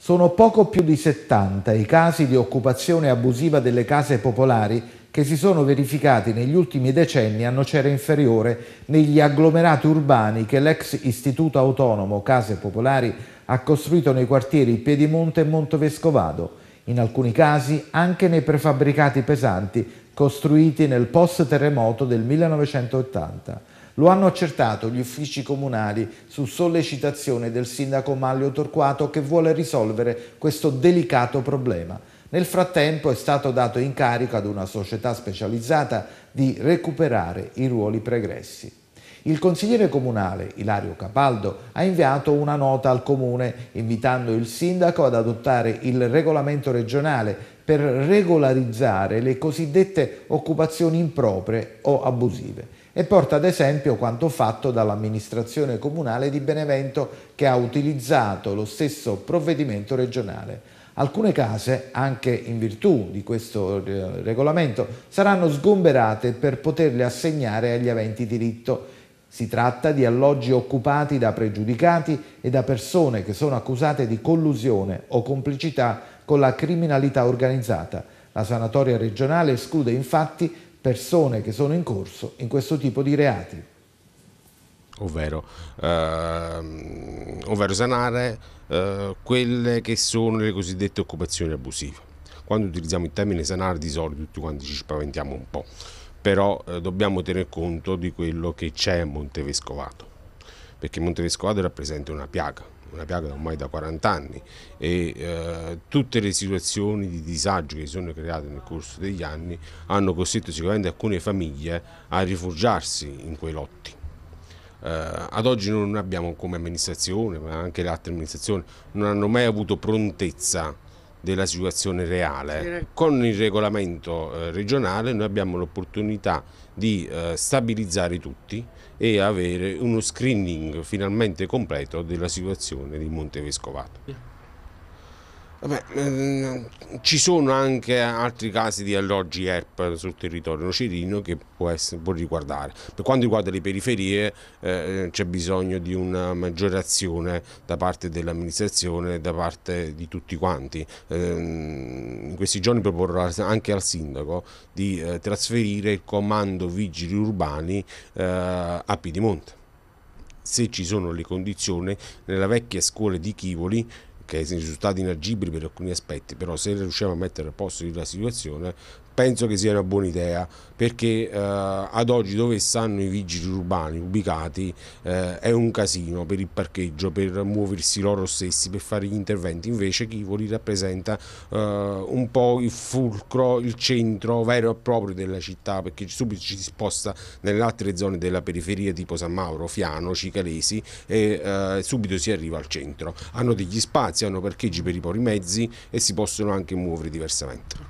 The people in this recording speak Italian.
Sono poco più di 70 i casi di occupazione abusiva delle case popolari che si sono verificati negli ultimi decenni a Nocera Inferiore negli agglomerati urbani che l'ex istituto autonomo Case Popolari ha costruito nei quartieri Piedimonte e Montovescovado, in alcuni casi anche nei prefabbricati pesanti costruiti nel post-terremoto del 1980. Lo hanno accertato gli uffici comunali su sollecitazione del sindaco Maglio Torquato che vuole risolvere questo delicato problema. Nel frattempo è stato dato incarico ad una società specializzata di recuperare i ruoli pregressi. Il consigliere comunale Ilario Capaldo ha inviato una nota al comune invitando il sindaco ad adottare il regolamento regionale per regolarizzare le cosiddette occupazioni improprie o abusive e porta ad esempio quanto fatto dall'amministrazione comunale di Benevento che ha utilizzato lo stesso provvedimento regionale. Alcune case, anche in virtù di questo eh, regolamento, saranno sgomberate per poterle assegnare agli aventi diritto. Si tratta di alloggi occupati da pregiudicati e da persone che sono accusate di collusione o complicità con la criminalità organizzata. La sanatoria regionale esclude infatti persone che sono in corso in questo tipo di reati. Ovvero, ehm, ovvero sanare eh, quelle che sono le cosiddette occupazioni abusive. Quando utilizziamo il termine sanare di solito tutti quanti ci spaventiamo un po', però eh, dobbiamo tener conto di quello che c'è a Montevescovato, perché Montevescovato rappresenta una piaga, una piaga ormai da 40 anni e eh, tutte le situazioni di disagio che si sono create nel corso degli anni hanno costretto sicuramente alcune famiglie a rifugiarsi in quei lotti. Eh, ad oggi non abbiamo come amministrazione, ma anche le altre amministrazioni, non hanno mai avuto prontezza della situazione reale. Con il regolamento eh, regionale noi abbiamo l'opportunità di eh, stabilizzare tutti e avere uno screening finalmente completo della situazione di Monte Vescovato. Vabbè, ehm, ci sono anche altri casi di alloggi ERP sul territorio nocerino che può, essere, può riguardare. Per quanto riguarda le periferie eh, c'è bisogno di una maggiore azione da parte dell'amministrazione, e da parte di tutti quanti. Eh, in questi giorni proporrò anche al sindaco di eh, trasferire il comando vigili urbani eh, a Piedimonte se ci sono le condizioni, nella vecchia scuola di Chivoli che sono risultati inagibili per alcuni aspetti, però se riusciamo a mettere a posto la situazione penso che sia una buona idea perché eh, ad oggi dove stanno i vigili urbani ubicati eh, è un casino per il parcheggio, per muoversi loro stessi, per fare gli interventi, invece chi Chivoli rappresenta eh, un po' il fulcro, il centro vero e proprio della città perché subito ci si sposta nelle altre zone della periferia tipo San Mauro, Fiano, Cicalesi e eh, subito si arriva al centro. Hanno degli spazi, hanno parcheggi per i pori mezzi e si possono anche muovere diversamente.